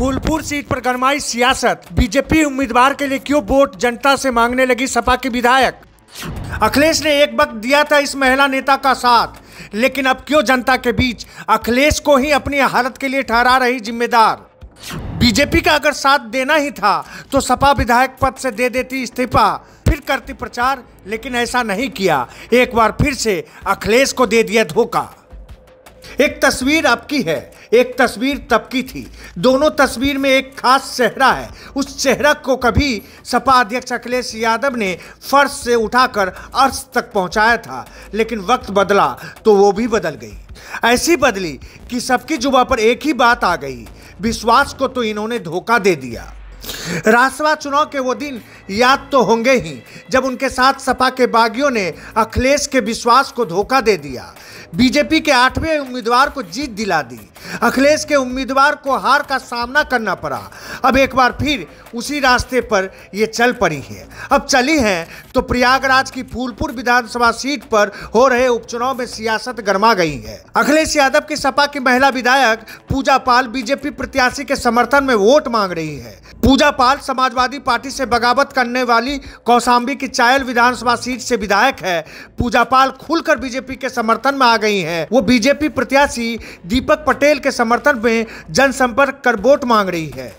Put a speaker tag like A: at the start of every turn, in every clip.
A: Phulpur seat पर गरमाई सियासत बीजेपी उम्मीदवार के लिए क्यों वोट जनता से मांगने लगी सपा की विधायक अखिलेश ने एक वक्त दिया था इस महिला नेता का साथ लेकिन अब क्यों जनता के बीच अखिलेश को ही अपनी हालत के लिए ठहरा रही जिम्मेदार बीजेपी का अगर साथ देना ही था तो सपा विधायक पद से दे देती इस्तीफा फिर करती प्रचार लेकिन ऐसा नहीं किया एक बार फिर से अखिलेश को दे दिया धोखा एक तस्वीर आपकी है एक तस्वीर तब की थी दोनों तस्वीर में एक खास चेहरा है उस चेहरा को कभी सपा अध्यक्ष अखिलेश यादव ने फर्श से उठाकर अर्श तक पहुंचाया था लेकिन वक्त बदला तो वो भी बदल गई ऐसी बदली कि सबकी जुबा पर एक ही बात आ गई विश्वास को तो इन्होंने धोखा दे दिया राज्यसभा चुनाव के वो दिन याद तो होंगे ही जब उनके साथ सपा के बागियों ने अखिलेश के विश्वास को धोखा दे दिया बीजेपी के आठवें उम्मीदवार को जीत दिला दी अखिलेश के उम्मीदवार को हार का सामना करना पड़ा अब एक बार फिर उसी रास्ते पर ये चल पड़ी है अब चली हैं तो प्रयागराज की फूलपुर विधानसभा सीट पर हो रहे उपचुनाव में सियासत गर्मा गई है अखिलेश यादव की सपा की महिला विधायक पूजा पाल बीजेपी प्रत्याशी के समर्थन में वोट मांग रही है पूजा पाल समाजवादी पार्टी से बगावत करने वाली कौशाम्बी की चायल विधानसभा सीट से विधायक है पूजा पाल खुलकर बीजेपी के समर्थन में आ गई हैं वो बीजेपी प्रत्याशी दीपक पटेल के समर्थन में जनसंपर्क कर वोट मांग रही है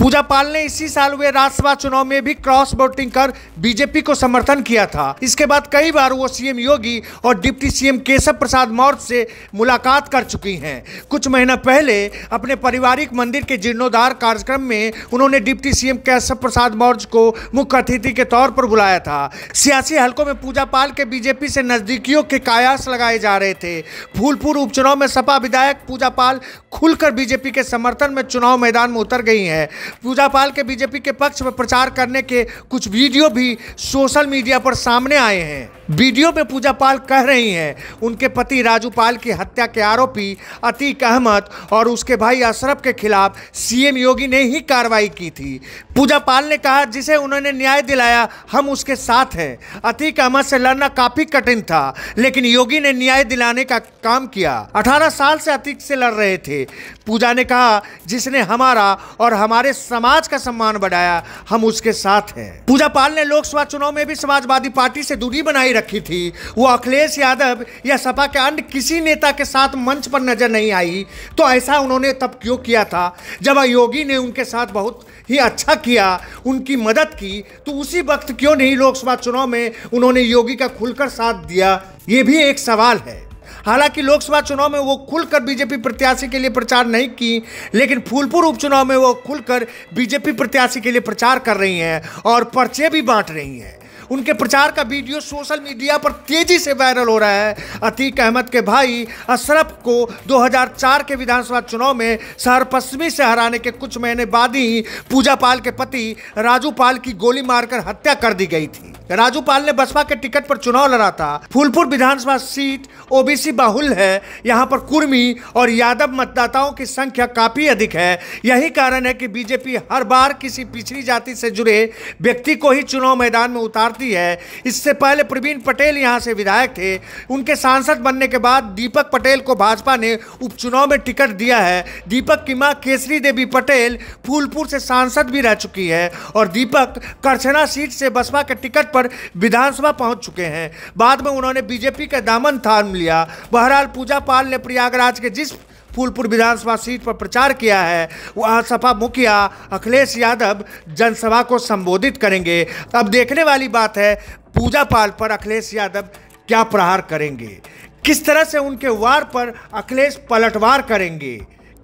A: पूजा पाल ने इसी साल हुए राज्यसभा चुनाव में भी क्रॉस वोटिंग कर बीजेपी को समर्थन किया था इसके बाद कई बार वो सीएम योगी और डिप्टी सीएम केशव प्रसाद मौर्य से मुलाकात कर चुकी हैं कुछ महीना पहले अपने पारिवारिक मंदिर के जीर्णोद्धार कार्यक्रम में उन्होंने डिप्टी सीएम केशव प्रसाद मौर्य को मुख्य अतिथि के तौर पर बुलाया था सियासी हलकों में पूजा पाल के बीजेपी से नजदीकियों के कायास लगाए जा रहे थे फूलपुर उपचुनाव में सपा विधायक पूजा पाल खुलकर बीजेपी के समर्थन में चुनाव मैदान में उतर गई हैं पूजा पाल के बीजेपी के पक्ष में प्रचार करने के कुछ वीडियो भी सोशल मीडिया पर सामने आए हैं वीडियो में पूजा पाल कह रही हैं उनके पति राजू पाल की हत्या के आरोपी अतीक अहमद और उसके भाई अशरफ के खिलाफ सीएम योगी ने ही कार्रवाई की थी पूजा पाल ने कहा जिसे उन्होंने न्याय दिलाया हम उसके साथ हैं अतीक अहमद से लड़ना काफ़ी कठिन था लेकिन योगी ने न्याय दिलाने का काम किया अठारह साल से अतीक से लड़ रहे थे पूजा ने कहा जिसने हमारा और हमारे समाज का सम्मान बढ़ाया हम उसके साथ हैं पूजा पाल ने लोकसभा चुनाव में भी समाजवादी पार्टी से दूरी बनाई रखी थी वो अखिलेश यादव या सपा के अन्य किसी नेता के साथ मंच पर नजर नहीं आई तो ऐसा उन्होंने तब क्यों किया था जब योगी ने उनके साथ बहुत ही अच्छा किया उनकी मदद की तो उसी वक्त क्यों नहीं लोकसभा चुनाव में उन्होंने योगी का खुलकर साथ दिया ये भी एक सवाल है हालांकि लोकसभा चुनाव में वो खुलकर बीजेपी प्रत्याशी के लिए प्रचार नहीं की लेकिन फूलपुर उपचुनाव में वो खुलकर बीजेपी प्रत्याशी के लिए प्रचार कर रही हैं और पर्चे भी बांट रही हैं उनके प्रचार का वीडियो सोशल मीडिया पर तेजी से वायरल हो रहा है अतीक अहमद के भाई अशरफ को 2004 के विधानसभा चुनाव में शहर पश्चिमी से हराने के कुछ महीने बाद ही पूजा पाल के पति राजू पाल की गोली मारकर हत्या कर दी गई थी राजू पाल ने बसपा के टिकट पर चुनाव लड़ा था फूलपुर विधानसभा सीट ओबीसी बाहुल है यहाँ पर कुर्मी और यादव मतदाताओं की संख्या काफी अधिक है यही कारण है कि बीजेपी हर बार किसी पिछड़ी जाति से जुड़े व्यक्ति को ही चुनाव मैदान में उतारती आखिरी है इससे पहले प्रवीण पटेल यहाँ से विधायक थे उनके सांसद बनने के बाद दीपक पटेल को भाजपा ने उपचुनाव में टिकट दिया है दीपक की माँ केसरी देवी पटेल फूलपुर से सांसद भी रह चुकी है और दीपक करछना सीट से बसपा के टिकट पर विधानसभा पहुँच चुके हैं बाद में उन्होंने बीजेपी का दामन थाम लिया बहरहाल पूजा पाल ने प्रयागराज के जिस फूलपुर विधानसभा सीट पर प्रचार किया है वहां सपा मुखिया अखिलेश यादव जनसभा को संबोधित करेंगे अब देखने वाली बात है पूजा पाल पर अखिलेश यादव क्या प्रहार करेंगे किस तरह से उनके वार पर अखिलेश पलटवार करेंगे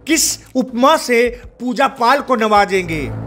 A: किस उपमा से पूजा पाल को नवाजेंगे